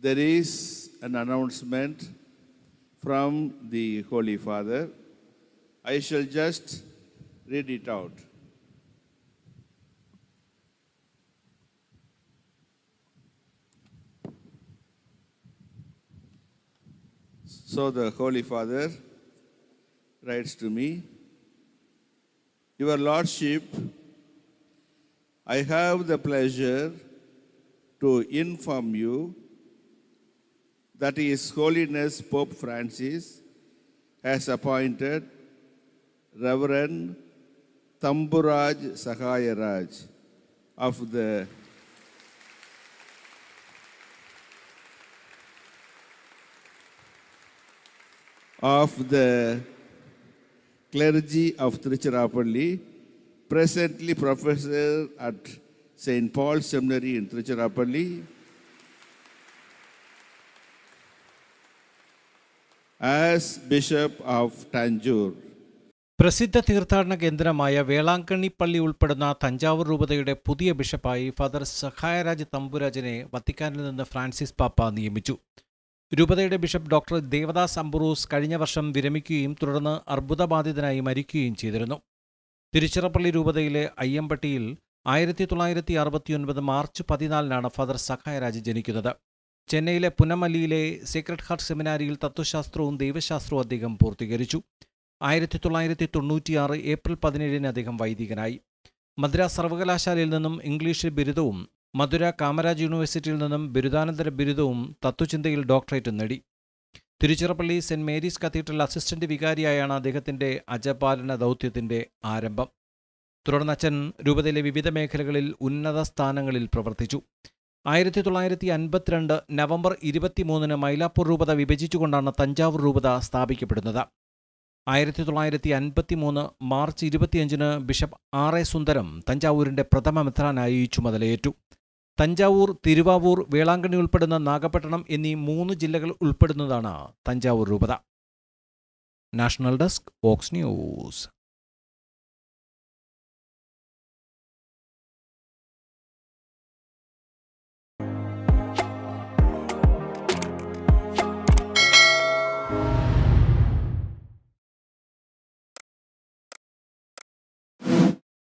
There is an announcement from the Holy Father. I shall just read it out. So the Holy Father writes to me, Your Lordship, I have the pleasure to inform you that His Holiness Pope Francis has appointed Reverend Tamburaj Sahayaraj of the of the clergy of Tiruchirappalli, presently professor at St. Paul's Seminary in Tiruchirappalli, as Bishop of Tanjore. പ്രസിദ്ധ തീർത്ഥാടന കേന്ദ്രമായ വേളാങ്കണ്ണി പള്ളി ഉൾപ്പെടുന്ന തഞ്ചാവൂർ രൂപതയുടെ പുതിയ ബിഷപ്പായി father സഹായരാജ് തമ്പുരാജിനെ വത്തിക്കാനിൽ നിന്ന് Francis പാപ്പ നിയമിച്ചു രൂപതയുടെ ബിഷപ്പ് ഡോക്ടർ ദേവദാസ് അംബുറൂസ് കഴിഞ്ഞ വർഷം വിരമിക്കുകയും തുടർന്ന് അർബുദബാധിതനായി മരിക്കുകയും ചെയ്തിരുന്നു തിരുച്ചിറപ്പള്ളി രൂപതയിലെ അയ്യമ്പട്ടിയിൽ ആയിരത്തി തൊള്ളായിരത്തി അറുപത്തിയൊൻപത് മാർച്ച് പതിനാലിനാണ് ഫാദർ സഖായരാജ് ജനിക്കുന്നത് ചെന്നൈയിലെ പുനമല്ലിയിലെ സീക്രട്ട് ഹാർട്ട് സെമിനാരിയിൽ തത്വശാസ്ത്രവും ദൈവശാസ്ത്രവും അദ്ദേഹം പൂർത്തീകരിച്ചു ആയിരത്തി തൊള്ളായിരത്തി തൊണ്ണൂറ്റിയാറ് ഏപ്രിൽ പതിനേഴിന് അദ്ദേഹം വൈദികനായി മദ്രാസ് സർവകലാശാലയിൽ നിന്നും ഇംഗ്ലീഷിൽ ബിരുദവും മധുര കാമരാജ് യൂണിവേഴ്സിറ്റിയിൽ നിന്നും ബിരുദാനന്തര ബിരുദവും തത്വചിന്തയിൽ ഡോക്ടറേറ്റും നേടി Tiruchirappalli saint Mary's cathedral assistant വികാരിയായാണ് അദ്ദേഹത്തിൻ്റെ അജപാലന ദൗത്യത്തിൻ്റെ ആരംഭം തുടർന്ന് അച്ഛൻ രൂപതയിലെ വിവിധ മേഖലകളിൽ ഉന്നത സ്ഥാനങ്ങളിൽ പ്രവർത്തിച്ചു ആയിരത്തി തൊള്ളായിരത്തി അൻപത്തിരണ്ട് നവംബർ ഇരുപത്തിമൂന്നിന് മൈലാപ്പൂർ രൂപത വിഭജിച്ചുകൊണ്ടാണ് തഞ്ചാവൂർ രൂപത സ്ഥാപിക്കപ്പെടുന്നത് ആയിരത്തി തൊള്ളായിരത്തി അൻപത്തിമൂന്ന് മാർച്ച് ഇരുപത്തിയഞ്ചിന് ബിഷപ്പ് ആർ എ സുന്ദരം തഞ്ചാവൂരിൻ്റെ പ്രഥമ മെത്രാനായി ചുമതലയേറ്റു തഞ്ചാവൂർ തിരുവാവൂർ വേളാങ്കണ്ണി ഉൾപ്പെടുന്ന നാഗപട്ടണം എന്നീ മൂന്ന് ജില്ലകൾ ഉൾപ്പെടുന്നതാണ് തഞ്ചാവൂർ രൂപത നാഷണൽ ഡെസ്ക് ഓക്സ് ന്യൂസ്